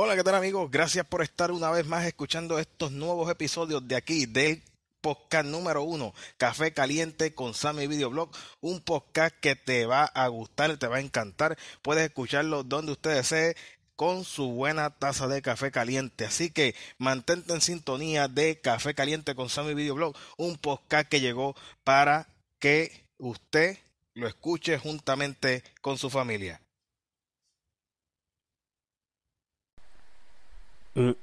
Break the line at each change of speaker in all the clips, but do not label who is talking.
Hola, ¿qué tal amigos? Gracias por estar una vez más escuchando estos nuevos episodios de aquí del podcast número uno, Café Caliente con Sammy Videoblog, un podcast que te va a gustar, te va a encantar. Puedes escucharlo donde usted desee con su buena taza de café caliente. Así que mantente en sintonía de Café Caliente con Sammy Videoblog, un podcast que llegó para que usted lo escuche juntamente con su familia.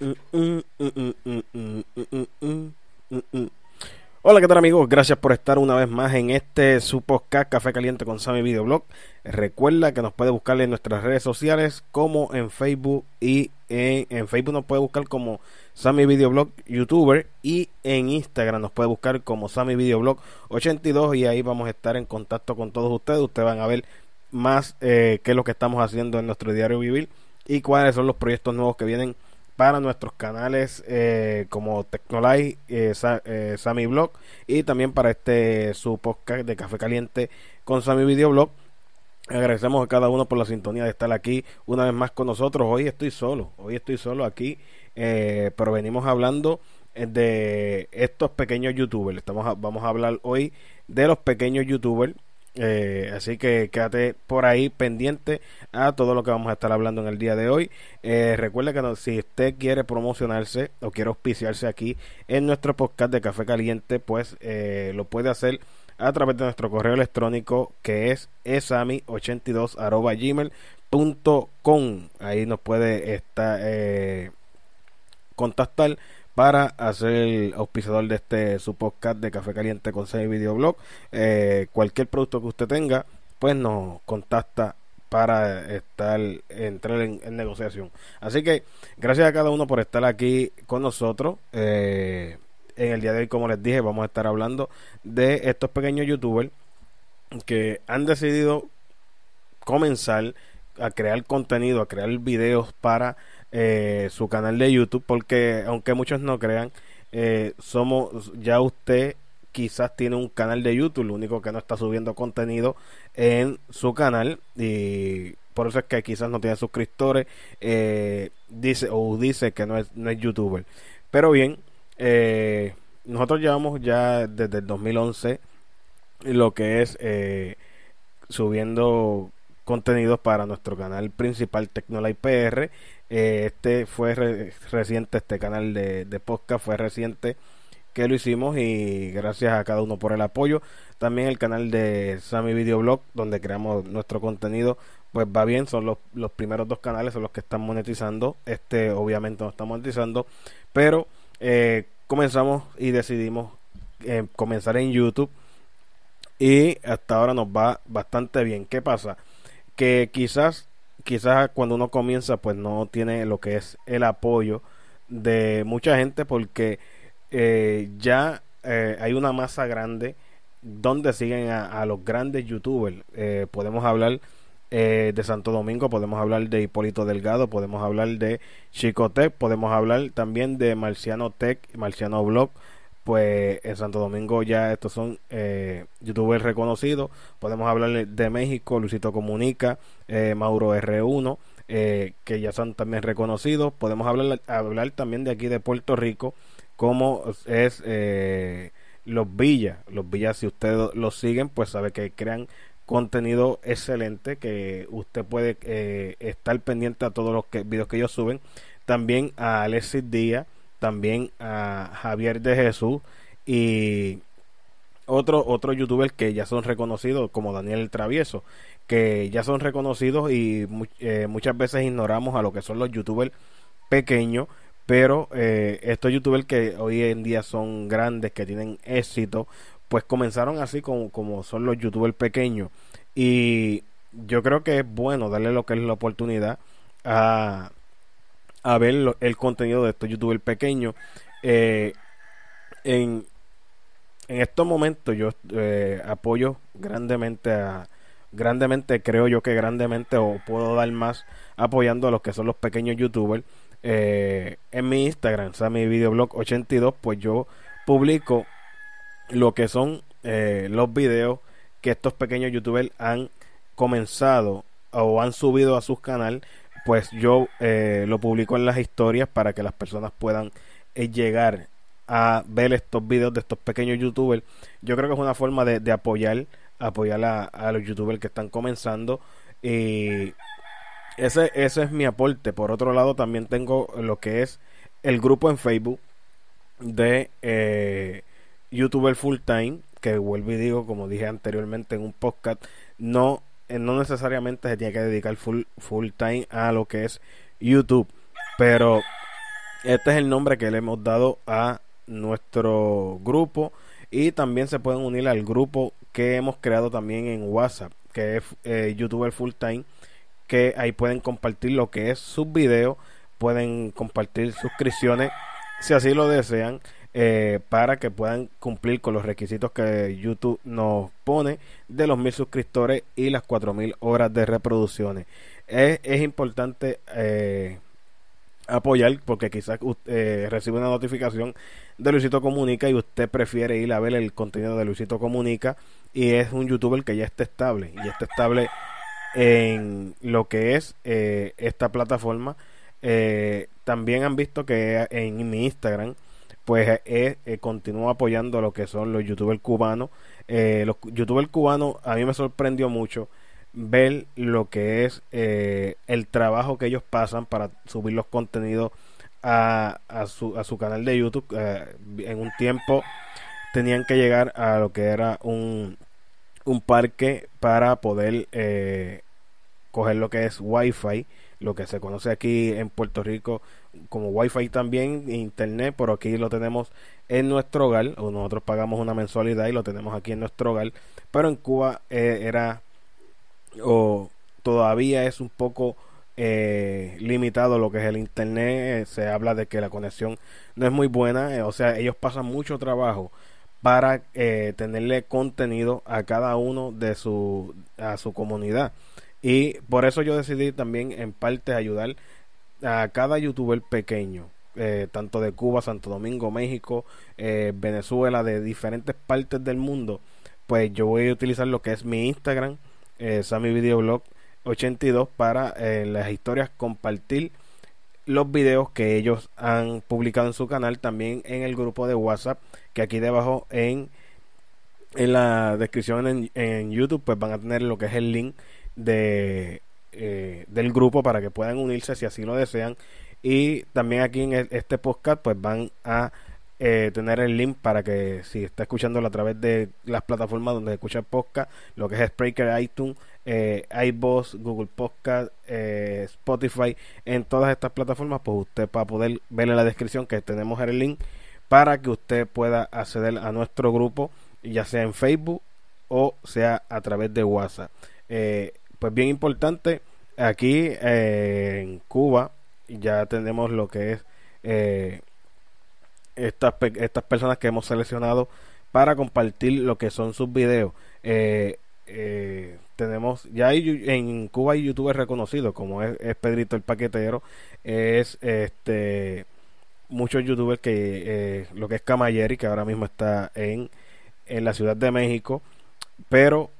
Hola, ¿qué tal amigos? Gracias por estar una vez más en este su podcast Café Caliente con Sammy Videoblog. Recuerda que nos puede buscar en nuestras redes sociales como en Facebook y en, Facebook nos puede buscar como Sammy Videoblog YouTuber y en Instagram nos puede buscar como Sammy Videoblog 82 y ahí vamos a estar en contacto con todos ustedes. Ustedes van a ver más eh, qué es lo que estamos haciendo en nuestro diario vivir y cuáles son los proyectos nuevos que vienen para nuestros canales eh, como Tecnolai, eh, Blog eh, y también para este su podcast de Café Caliente con Sammy Videoblog. Agradecemos a cada uno por la sintonía de estar aquí una vez más con nosotros. Hoy estoy solo, hoy estoy solo aquí, eh, pero venimos hablando de estos pequeños youtubers. Estamos vamos a hablar hoy de los pequeños youtubers eh, así que quédate por ahí pendiente a todo lo que vamos a estar hablando en el día de hoy. Eh, recuerda que si usted quiere promocionarse o quiere auspiciarse aquí en nuestro podcast de Café Caliente, pues eh, lo puede hacer a través de nuestro correo electrónico que es esami82 Ahí nos puede estar, contactar para hacer el auspiciador de este su podcast de Café Caliente con 6 Videoblog. Eh, cualquier producto que usted tenga, pues nos contacta para estar entrar en, negociación. Así que gracias a cada uno por estar aquí con nosotros. Eh, en el día de hoy, como les dije, vamos a estar hablando de estos pequeños youtubers que han decidido comenzar a crear contenido, a crear videos para eh, su canal de YouTube, porque aunque muchos no crean, eh, somos ya usted quizás tiene un canal de YouTube, lo único que no está subiendo contenido en su canal y por eso es que quizás no tiene suscriptores, eh, dice o dice que no es, no es youtuber. Pero bien, nosotros llevamos ya desde el 2011 lo que es subiendo contenidos para nuestro canal principal Tecnola eh, este fue reciente, este canal de, podcast fue reciente que lo hicimos y gracias a cada uno por el apoyo. También el canal de Sammy Videoblog, donde creamos nuestro contenido, pues va bien, son los, primeros dos canales, son los que están monetizando. Este obviamente no está monetizando, pero eh, comenzamos y decidimos eh, comenzar en YouTube y hasta ahora nos va bastante bien. ¿Qué pasa? Que quizás quizás cuando uno comienza pues no tiene lo que es el apoyo de mucha gente porque eh, ya eh, hay una masa grande donde siguen a, los grandes youtubers. Eh, podemos hablar de Santo Domingo, podemos hablar de Hipólito Delgado, podemos hablar de Chico podemos hablar también de Marciano Tech, Marciano Blog, pues en Santo Domingo ya estos son eh, youtubers reconocidos. Podemos hablar de México, Luisito Comunica, eh, Mauro R1, eh, que ya son también reconocidos. Podemos hablar, hablar también de aquí de Puerto Rico, como es Los Villas. Los Villas, si ustedes los siguen, pues sabe que crean contenido excelente que usted puede estar pendiente a todos los que, videos que ellos suben. También a Alexis Díaz también a Javier de Jesús y otros otro youtubers que ya son reconocidos, como Daniel Travieso, que ya son reconocidos y eh, muchas veces ignoramos a lo que son los youtubers pequeños, pero eh, estos youtubers que hoy en día son grandes, que tienen éxito, pues comenzaron así como son los youtubers pequeños. Y yo creo que es bueno darle lo que es la oportunidad a a ver el contenido de estos youtubers pequeños. Eh, en, en estos momentos yo eh, apoyo grandemente a grandemente creo yo que grandemente o puedo dar más apoyando a los que son los pequeños youtubers eh, en mi Instagram, o sea, mi videoblog 82, pues yo publico lo que son eh, los videos que estos pequeños youtubers han comenzado o han subido a sus canales pues yo eh, lo publico en las historias para que las personas puedan eh, llegar a ver estos videos de estos pequeños youtubers. Yo creo que es una forma de, apoyar, apoyar a, los youtubers que están comenzando. Y ese, ese es mi aporte. Por otro lado, también tengo lo que es el grupo en Facebook de eh, youtuber full time, que vuelvo y digo, como dije anteriormente en un podcast, no eh, no necesariamente se tiene que dedicar full, full time a lo que es YouTube. Pero este es el nombre que le hemos dado a nuestro grupo. Y también se pueden unir al grupo que hemos creado también en WhatsApp, que es eh, YouTuber Full Time. Que ahí pueden compartir lo que es sus videos, pueden compartir suscripciones si así lo desean. Eh, para que puedan cumplir con los requisitos que YouTube nos pone de los mil suscriptores y las cuatro mil horas de reproducciones. Es, importante eh, apoyar porque quizás eh, recibe una notificación de Luisito Comunica y usted prefiere ir a ver el contenido de Luisito Comunica y es un youtuber que ya está estable y está estable en lo que es esta plataforma. también han visto que en mi Instagram pues eh, apoyando eh, continúa apoyando lo que son los youtubers cubanos. Eh, los youtubers cubanos a mí me sorprendió mucho ver lo que es eh, el trabajo que ellos pasan para subir los contenidos a, su, canal de YouTube. en un tiempo tenían que llegar a lo que era un, un parque para poder coger lo que es wifi lo que se conoce aquí en Puerto Rico como wifi también, Internet, pero aquí lo tenemos en nuestro hogar, o nosotros pagamos una mensualidad y lo tenemos aquí en nuestro hogar, pero en Cuba eh, era o todavía es un poco eh, limitado lo que es el Internet, eh, se habla de que la conexión no es muy buena, o sea, ellos pasan mucho trabajo para tenerle contenido a cada uno de su a su comunidad y por eso yo decidí también en parte ayudar a cada youtuber pequeño, eh, tanto de Cuba, Santo Domingo, México, eh, Venezuela, de diferentes partes del mundo. Pues yo voy a utilizar lo que es mi Instagram, eh, mi Videoblog 82, para eh, las historias compartir los videos que ellos han publicado en su canal, también en el grupo de WhatsApp, que aquí debajo en, en la descripción en, en YouTube, pues van a tener lo que es el link de, eh, del grupo para que puedan unirse si así lo desean. Y también aquí en e, este podcast pues van a eh, tener el link para que si está escuchándolo a través de las plataformas donde se escucha podcast, lo que es Spreaker, iTunes, eh, iBoss, Google Podcast, eh, Spotify, en todas estas plataformas, pues usted va a poder ver en la descripción que tenemos el link para que usted pueda acceder a nuestro grupo, ya sea en Facebook o sea a través de WhatsApp. Eh, pues bien importante, aquí eh, en Cuba ya tenemos lo que es eh, estas, estas personas que hemos seleccionado para compartir lo que son sus videos. Eh, tenemos ya en Cuba hay youtubers reconocidos como es, Pedrito el Paquetero es este muchos youtubers que lo que es Camayeri que ahora mismo está en, en la Ciudad de México pero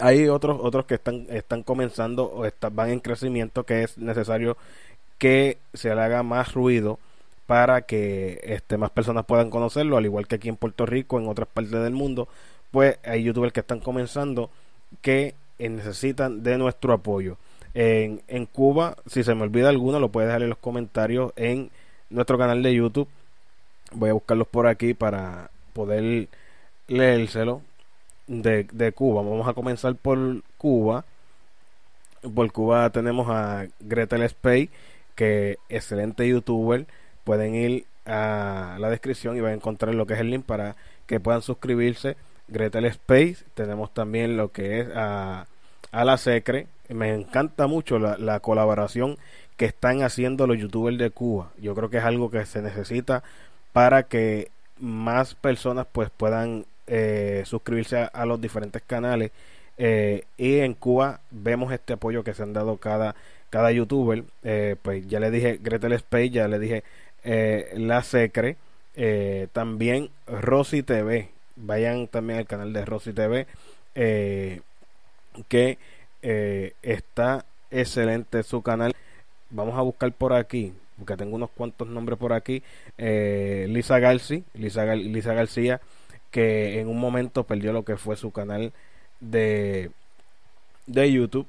hay otros otros que están están comenzando o van en crecimiento que es necesario que se haga más ruido para que este, más personas puedan conocerlo, al igual que aquí en Puerto Rico, en otras partes del mundo, pues hay youtubers que están comenzando que eh, necesitan de nuestro apoyo. En, en, Cuba, si se me olvida alguno, lo puedes dejar en los comentarios en nuestro canal de YouTube. Voy a buscarlos por aquí para poder leérselo de, Cuba. Vamos a comenzar por Cuba. Por Cuba tenemos a Gretel Space, que excelente youtuber. Pueden ir a la descripción y van a encontrar lo que es el link para que puedan suscribirse. Gretel Space, tenemos también lo que es a, a la Secre. Me encanta mucho la, la, colaboración que están haciendo los youtubers de Cuba. Yo creo que es algo que se necesita para que más personas pues puedan eh, suscribirse a, los diferentes canales. Eh, y en Cuba vemos este apoyo que se han dado cada, cada youtuber. Eh, pues ya le dije Gretel Space, ya le dije La Secre. también Rosy TV. Vayan también al canal de Rosy TV. que está excelente su canal. Vamos a buscar por aquí porque tengo unos cuantos nombres por aquí. Lisa, García Lisa, Lisa García que en un momento perdió lo que fue su canal de, de YouTube.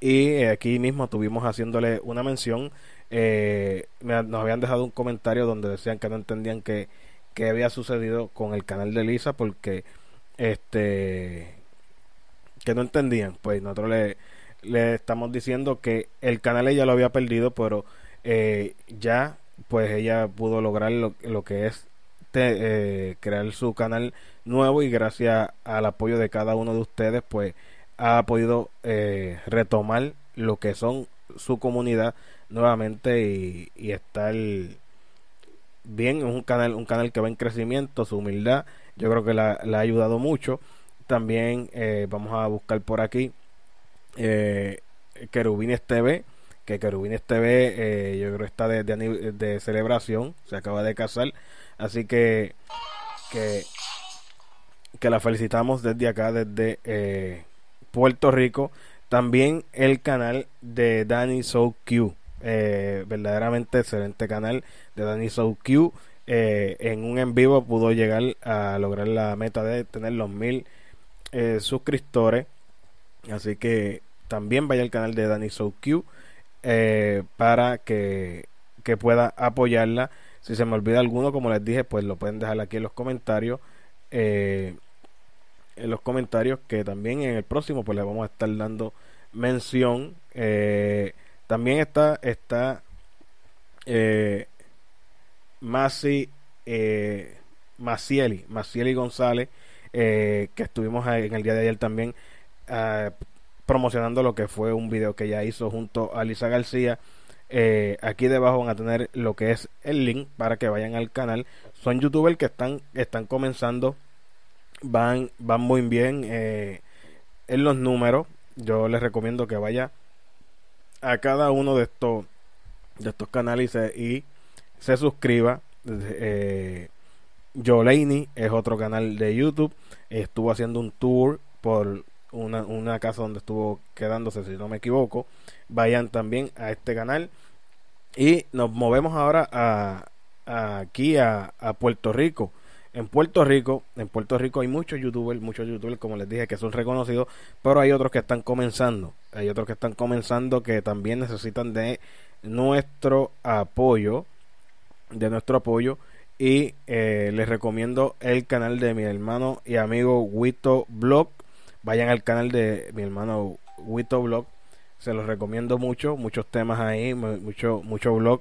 Y eh, aquí mismo estuvimos haciéndole una mención. Eh, nos habían dejado un comentario donde decían que no entendían qué que había sucedido con el canal de Lisa porque este que no entendían. Pues nosotros le, estamos diciendo que el canal ella lo había perdido, pero eh, ya pues ella pudo lograr lo, lo que es este, eh, crear su canal nuevo y gracias al apoyo de cada uno de ustedes pues ha podido eh, retomar lo que son su comunidad nuevamente y, estar bien es un canal un canal que va en crecimiento su humildad yo creo que la, ha ayudado mucho también eh, vamos a buscar por aquí eh, Querubines TV que Querubines TV eh, yo creo que está de, de, celebración se acaba de casar Así que, que, la felicitamos desde acá, desde eh, Puerto Rico. También el canal de Danny So Q. Eh, verdaderamente excelente canal de Danny So Q. Eh, en un en vivo pudo llegar a lograr la meta de tener los mil suscriptores. Así que también vaya al canal de Danny So Q para que, que, pueda apoyarla. Si se me olvida alguno, como les dije, pues lo pueden dejar aquí en los comentarios. Eh, en los comentarios que también en el próximo pues les vamos a estar dando mención. Eh, también está, está eh, Masi, eh, Macieli, Macieli González, que estuvimos en el día de ayer también ah, promocionando lo que fue un video que ella hizo junto a Lisa García eh, aquí debajo van a tener lo que es el link para que vayan al canal. Son youtubers que están, están comenzando, van, van muy bien eh, en los números. Yo les recomiendo que vaya a cada uno de estos, de estos canales y se, suscriba. Eh, es otro canal de YouTube. Estuvo haciendo un tour por, una, una casa donde estuvo quedándose, si no me equivoco, vayan también a este canal. Y nos movemos ahora a, aquí a, a, Puerto Rico. En Puerto Rico, en Puerto Rico hay muchos youtubers, muchos youtubers, como les dije, que son reconocidos, pero hay otros que están comenzando. Hay otros que están comenzando que también necesitan de nuestro apoyo. De nuestro apoyo. Y eh, les recomiendo el canal de mi hermano y amigo Wito Blog vayan al canal de mi hermano Wito Blog. Se los recomiendo mucho, muchos temas ahí, mucho, mucho blog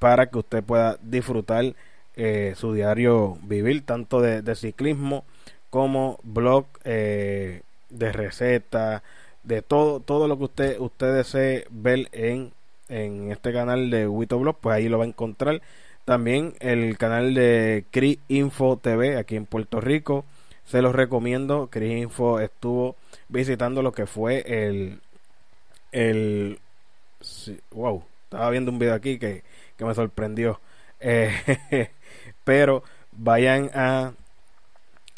para que usted pueda disfrutar eh, su diario vivir, tanto de, ciclismo como blog eh, de receta de todo, todo lo que usted, usted desee ver en, en este canal de Wito Blog, pues ahí lo va a encontrar. También el canal de CRI Info TV aquí en Puerto Rico se los recomiendo. Chris Info estuvo visitando lo que fue el. el wow, estaba viendo un video aquí que, que me sorprendió. Eh, pero vayan a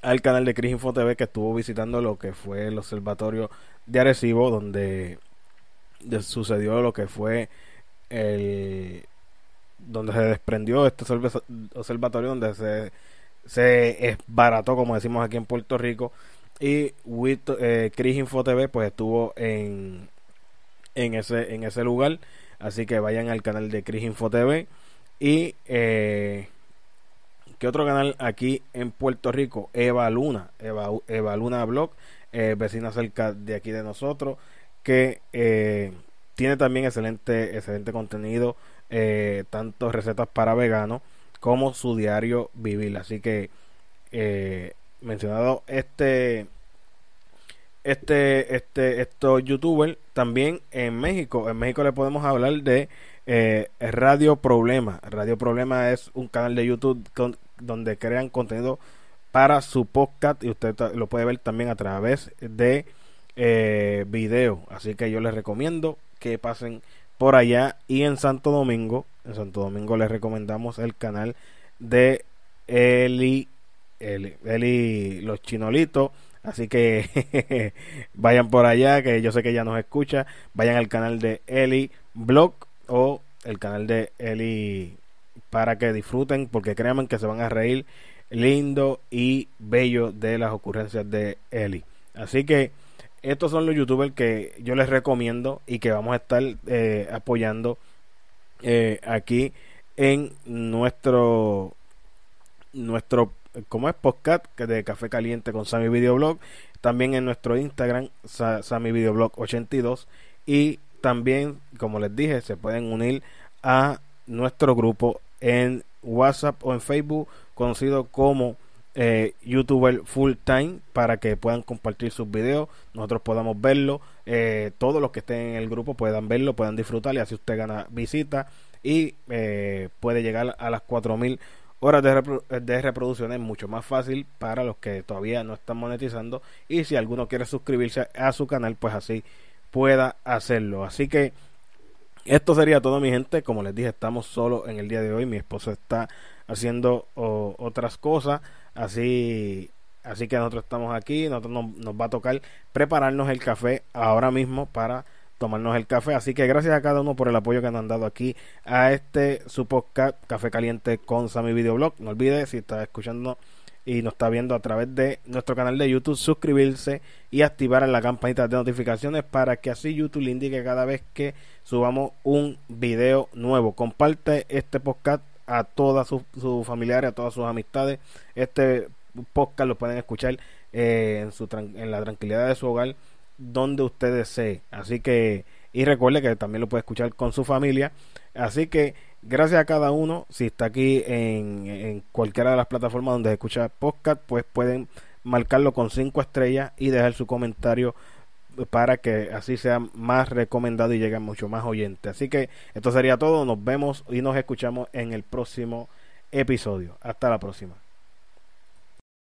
al canal de Chris Info TV que estuvo visitando lo que fue el observatorio de Arecibo donde sucedió lo que fue el donde se desprendió este observatorio donde se se esbarató, como decimos aquí en Puerto Rico. Y with, eh, Chris Info TV pues estuvo en, en, ese, en ese lugar. Así que vayan al canal de Chris Info TV. Y eh, ¿qué otro canal aquí en Puerto Rico? Eva Luna, Eva, Luna Blog, eh, vecina cerca de aquí de nosotros, que eh, tiene también excelente, excelente contenido, tanto recetas para veganos como su diario vivir. Así que eh, mencionado este este este estos youtubers también en México en México le podemos hablar de eh, Radio Problema Radio Problema es un canal de YouTube donde crean contenido para su podcast y usted lo puede ver también a través de eh, video así que yo les recomiendo que pasen por allá y en Santo Domingo en Santo Domingo les recomendamos el canal de Eli, Eli, los Chinolitos. Así que vayan por allá, que yo sé que ya nos escucha. Vayan al canal de Eli Blog o el canal de Eli para que disfruten, porque créanme que se van a reír lindo y bello de las ocurrencias de Eli. Así que estos son los youtubers que yo les recomiendo y que vamos a estar eh, apoyando eh, aquí en nuestro nuestro como es? podcast de Café Caliente con Sammy Videoblog, también en nuestro Instagram Sammy Videoblog 82 y también, como les dije, se pueden unir a nuestro grupo en WhatsApp o en Facebook conocido como eh, youtuber full time para que puedan compartir sus videos, nosotros podamos verlo, eh, todos los que estén en el grupo puedan verlo, puedan disfrutar y así usted gana visita y eh, puede llegar a las 4000 horas de, reproducción es mucho más fácil para los que todavía no están monetizando y si alguno quiere suscribirse a su canal pues así pueda hacerlo así que esto sería todo mi gente como les dije estamos solo en el día de hoy mi esposo está haciendo otras cosas Así, así que nosotros estamos aquí, nosotros nos, va a tocar prepararnos el café ahora mismo para tomarnos el café. Así que gracias a cada uno por el apoyo que nos han dado aquí a este su podcast Café Caliente con Sammy Videoblog. No olvides si estás escuchando y nos está viendo a través de nuestro canal de YouTube, suscribirse y activar la campanita de notificaciones para que así YouTube le indique cada vez que subamos un video nuevo. Comparte este podcast a todas sus familiares, a todas sus amistades. Este podcast lo pueden escuchar eh, en, su, en la tranquilidad de su hogar, donde usted desee. Así que, y recuerde que también lo puede escuchar con su familia. Así que, gracias a cada uno, si está aquí en, en cualquiera de las plataformas donde se escucha podcast, pues pueden marcarlo con cinco estrellas y dejar su comentario para que así sea más recomendado y a mucho más oyentes. Así que esto sería todo. Nos vemos y nos escuchamos en el próximo episodio. Hasta la próxima.